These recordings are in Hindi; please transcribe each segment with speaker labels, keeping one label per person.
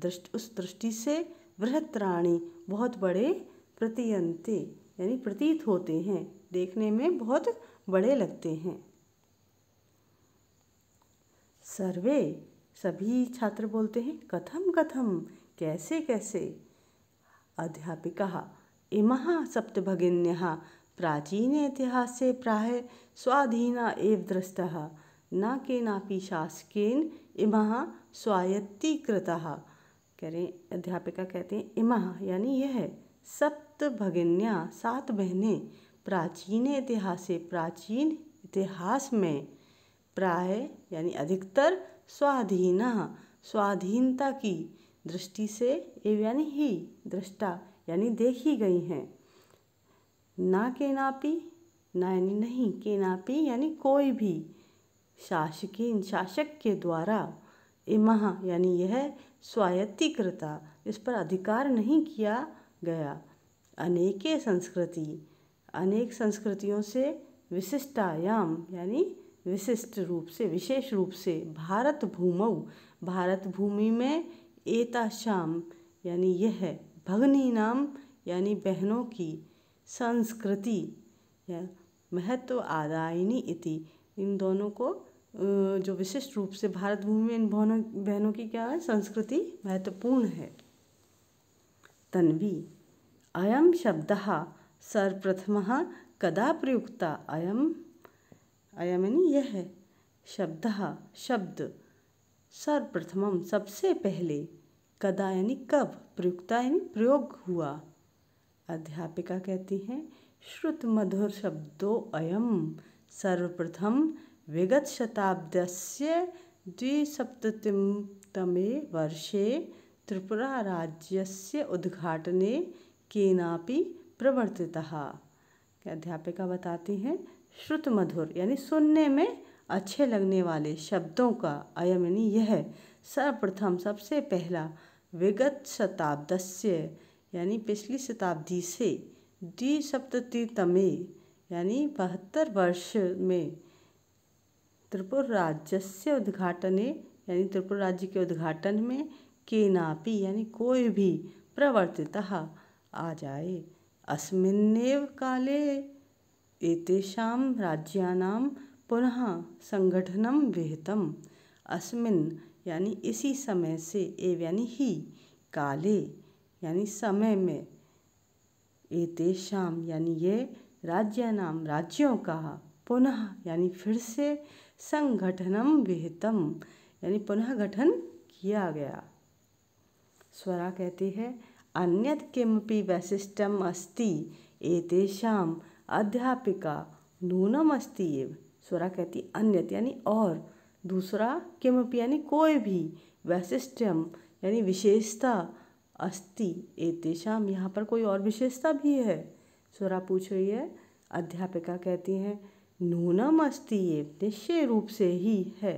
Speaker 1: दृष्टि उस दृष्टि से बृहत्राणी बहुत बड़े प्रतियंते यानी प्रतीत होते हैं देखने में बहुत बड़े लगते हैं सर्वे सभी छात्र बोलते हैं कथम कथम कैसे कैसे अध्यापिका इमः सप्तभगिन्यः प्राचीन इतिहास प्राय स्वाधीना एव दृष्ट न केनापि शासकेन इमः स्वायत्तीकृता कह रहे अध्यापिका कहते हैं इमा यानी यह है सप्त भगिन्या सात बहनें प्राचीन इतिहास प्राचीन इतिहास में प्राय यानी अधिकतर स्वाधीना स्वाधीनता की दृष्टि से यानी ही दृष्टा यानी देखी गई हैं ना के नापी ना यानी नहीं के नापी यानी कोई भी शासकीन शासक के द्वारा इमह यानी यह स्वायत्तीकृता इस पर अधिकार नहीं किया गया अनेके संस्कृति अनेक संस्कृतियों से विशिष्टायाम यानी विशिष्ट रूप से विशेष रूप से भारत भूमौ भारत भूमि में एताशाम यानी यह भगनी नाम यानी बहनों की संस्कृति या महत्व आदायनी इति इन दोनों को जो विशिष्ट रूप से भारत भूमि में इन बहनों बहनों की क्या है संस्कृति महत्वपूर्ण है तन्वी अयम शब्द सर्वप्रथम कदा प्रयुक्ता अयम अयम यानी यह है शब्द शब्द सर्वप्रथम सबसे पहले कदा यानी कब प्रयुक्ता यानी प्रयोग हुआ अध्यापिका कहती हैं श्रुत मधुर शब्दों अयम सर्वप्रथम विगतशताब्दस्य द्विसप्ततितमे वर्षे त्रिपुराराज्यस्य उद्घाटने केनापि प्रवर्तितः अध्यापिका बताती हैं श्रुतमधुर यानी सुनने में अच्छे लगने वाले शब्दों का अयम यानी यह सर्वप्रथम सबसे पहला विगत शताब्दस्य यानी पिछली शताब्दी से द्विसप्ततितमे यानी बहत्तर वर्ष में त्रिपुरराज्यस्य उद्घाटने यानी त्रिपुर राज्य के उद्घाटन में केनापि यानी कोई भी प्रवर्तितः जाए अस्मिन्नेव काले एतेषां राज्यानां पुनः संगठनम विहितम अस्मिन् यानी इसी समय से एव यानी ही काले यानी समय में एतेषां यानी ये राज्यानां राज्यों का पुनः यानी फिर से संगठनम विहितम यानी पुनः गठन किया गया स्वरा कहती है अन्यत किमपि वैशिष्टम अस्ति एतेषाम अध्यापिका नूनम अस्ति एव स्वरा कहती अन्यत यानी और दूसरा किमपि यानी कोई भी वैशिष्टम यानी विशेषता अस्ति एतेषाम यहाँ पर कोई और विशेषता भी है स्वरा पूछ रही है अध्यापिका कहती हैं नूनम अस्ति निश्चय रूप से ही है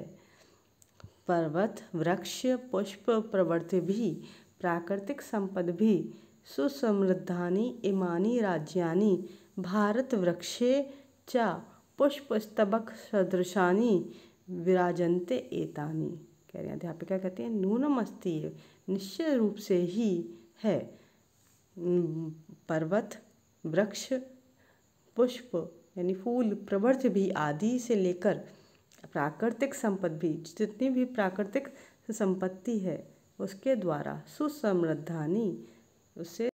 Speaker 1: पर्वत वृक्ष पुष्प प्रवृत्ति भी प्राकृतिक संपद भी सुसमृद्धानी इमानी राज्यानी भारत वृक्षे च पुष्पस्तबक सदृशानी विराजन्ते एतानी कह रहे हैं अध्यापिका कहते हैं नूनमस्ती निश्चय रूप से ही है पर्वत वृक्ष पुष्प यानी फूल प्रवर्ज भी आदि से लेकर प्राकृतिक संपत्ति भी जितनी भी प्राकृतिक संपत्ति है उसके द्वारा सुसमृद्धानी उसे